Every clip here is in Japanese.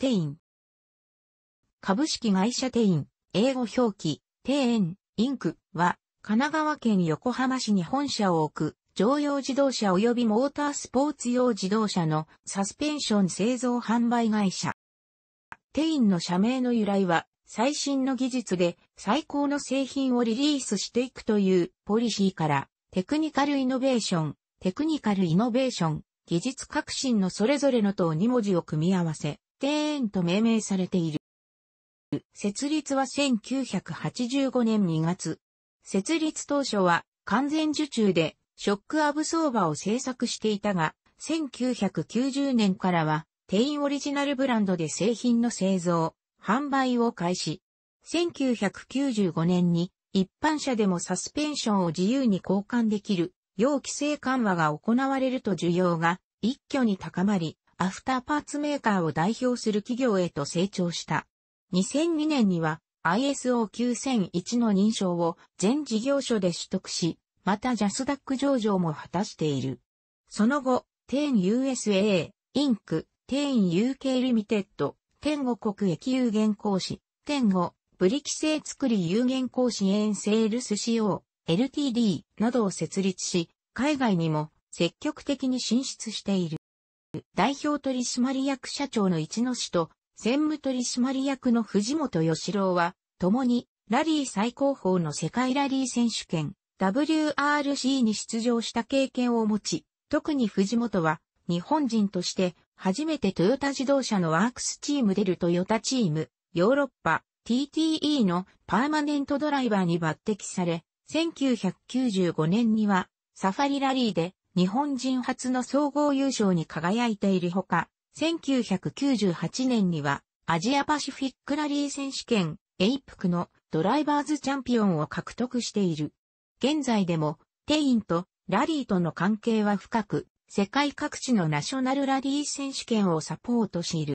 テイン。株式会社テイン、英語表記、テイン、インクは、神奈川県横浜市に本社を置く、乗用自動車及びモータースポーツ用自動車のサスペンション製造販売会社。テインの社名の由来は、最新の技術で最高の製品をリリースしていくというポリシーから、テクニカルイノベーション、テクニカルイノベーション、技術革新のそれぞれの等2文字を組み合わせ、庭園と命名されている。設立は1985年2月。設立当初は完全受注でショックアブソーバを製作していたが、1990年からはイ員オリジナルブランドで製品の製造、販売を開始。1995年に一般車でもサスペンションを自由に交換できる、要規制緩和が行われると需要が一挙に高まり、アフターパーツメーカーを代表する企業へと成長した。2002年には ISO 9001の認証を全事業所で取得し、またジャスダック上場も果たしている。その後、TEN USA、インク、e n UK リミテッド、e n 五国益有限師、TEN 五ブリキ製作り有限公支ンセールス CO、LTD などを設立し、海外にも積極的に進出している。代表取締役社長の一野氏と、専務取締役の藤本義郎は、共に、ラリー最高峰の世界ラリー選手権、WRC に出場した経験を持ち、特に藤本は、日本人として、初めてトヨタ自動車のワークスチーム出るトヨタチーム、ヨーロッパ、TTE のパーマネントドライバーに抜擢され、1995年には、サファリラリーで、日本人初の総合優勝に輝いているほか、1998年にはアジアパシフィックラリー選手権、エイプクのドライバーズチャンピオンを獲得している。現在でも、テインとラリーとの関係は深く、世界各地のナショナルラリー選手権をサポートしている。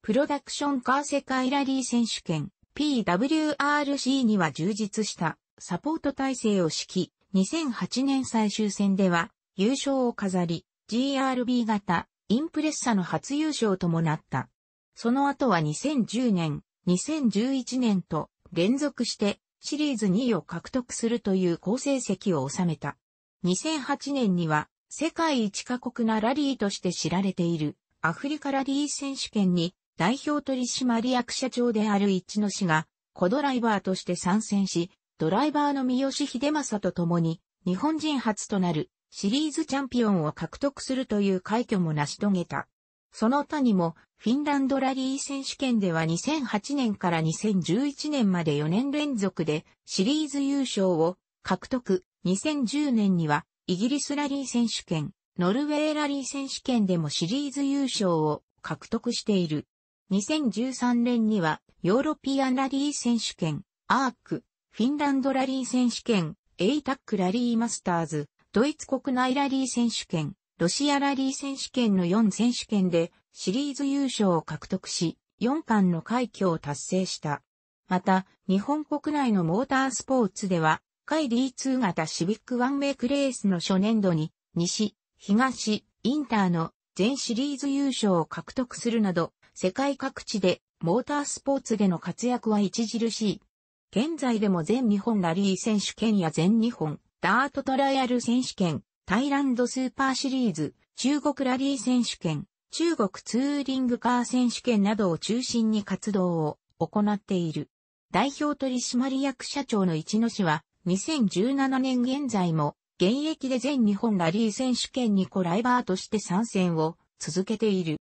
プロダクションカー世界ラリー選手権 PWRC には充実したサポート体制を敷き、2008年最終戦では優勝を飾り、GRB 型、インプレッサの初優勝ともなった。その後は2010年、2011年と連続してシリーズ2位を獲得するという好成績を収めた。2008年には世界一過酷なラリーとして知られているアフリカラリー選手権に代表取締役社長である一野氏が小ドライバーとして参戦し、ドライバーの三好秀正と共に日本人初となるシリーズチャンピオンを獲得するという快挙も成し遂げた。その他にも、フィンランドラリー選手権では2008年から2011年まで4年連続でシリーズ優勝を獲得。2010年にはイギリスラリー選手権、ノルウェーラリー選手権でもシリーズ優勝を獲得している。2013年にはヨーロピアンラリー選手権、アーク、フィンランドラリー選手権、エイタックラリーマスターズ、ドイツ国内ラリー選手権、ロシアラリー選手権の4選手権でシリーズ優勝を獲得し、4冠の快挙を達成した。また、日本国内のモータースポーツでは、海 D2 型シビックワンウェイクレースの初年度に、西、東、インターの全シリーズ優勝を獲得するなど、世界各地でモータースポーツでの活躍は著しい。現在でも全日本ラリー選手権や全日本ダートトライアル選手権、タイランドスーパーシリーズ、中国ラリー選手権、中国ツーリングカー選手権などを中心に活動を行っている。代表取締役社長の一野氏は、2017年現在も、現役で全日本ラリー選手権にコライバーとして参戦を続けている。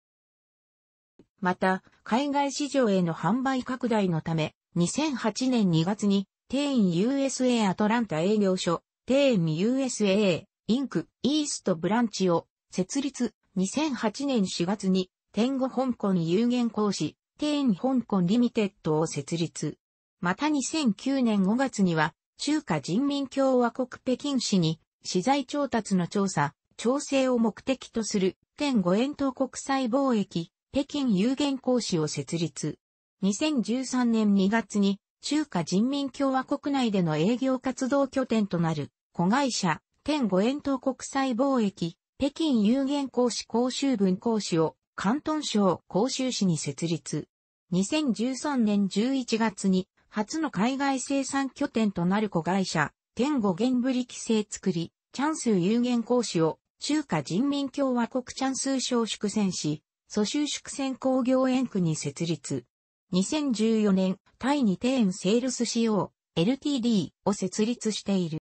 また、海外市場への販売拡大のため、2008年2月に、定員 USA アトランタ営業所、テーム USA、インク、イーストブランチを設立2008年4月に天狗香港有限公司、テーン香港リミテッドを設立。また2009年5月には中華人民共和国北京市に資材調達の調査、調整を目的とする天五円東国際貿易北京有限公司を設立。2013年2月に中華人民共和国内での営業活動拠点となる、子会社、天五円島国際貿易、北京有限公師公衆文公師を、広東省公衆市に設立。2013年11月に、初の海外生産拠点となる子会社、天五元ブリ規制作り、チャンス有限公師を、中華人民共和国チャンス省宿選し、蘇州宿選工業園区に設立。2014年、タイにテーンセールス仕様、LTD を設立している。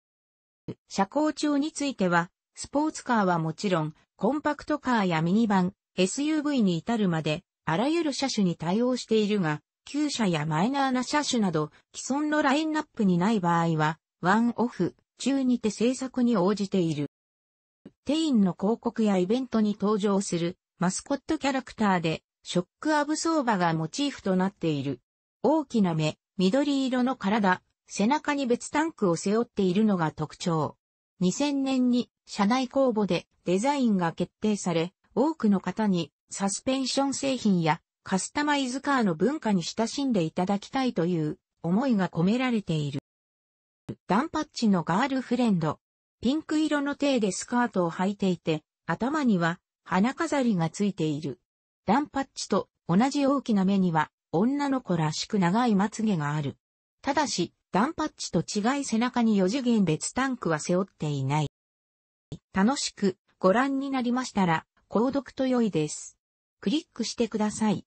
車高調については、スポーツカーはもちろん、コンパクトカーやミニバン、SUV に至るまで、あらゆる車種に対応しているが、旧車やマイナーな車種など、既存のラインナップにない場合は、ワンオフ中にて制作に応じている。テインの広告やイベントに登場するマスコットキャラクターでショックアブソーバがモチーフとなっている。大きな目、緑色の体、背中に別タンクを背負っているのが特徴。2000年に社内公募でデザインが決定され、多くの方にサスペンション製品やカスタマイズカーの文化に親しんでいただきたいという思いが込められている。ダンパッチのガールフレンド。ピンク色の手でスカートを履いていて、頭には花飾りがついている。ランパッチと同じ大きな目には女の子らしく長いまつげがある。ただし、ダンパッチと違い背中に4次元別タンクは背負っていない。楽しくご覧になりましたら、購読と良いです。クリックしてください。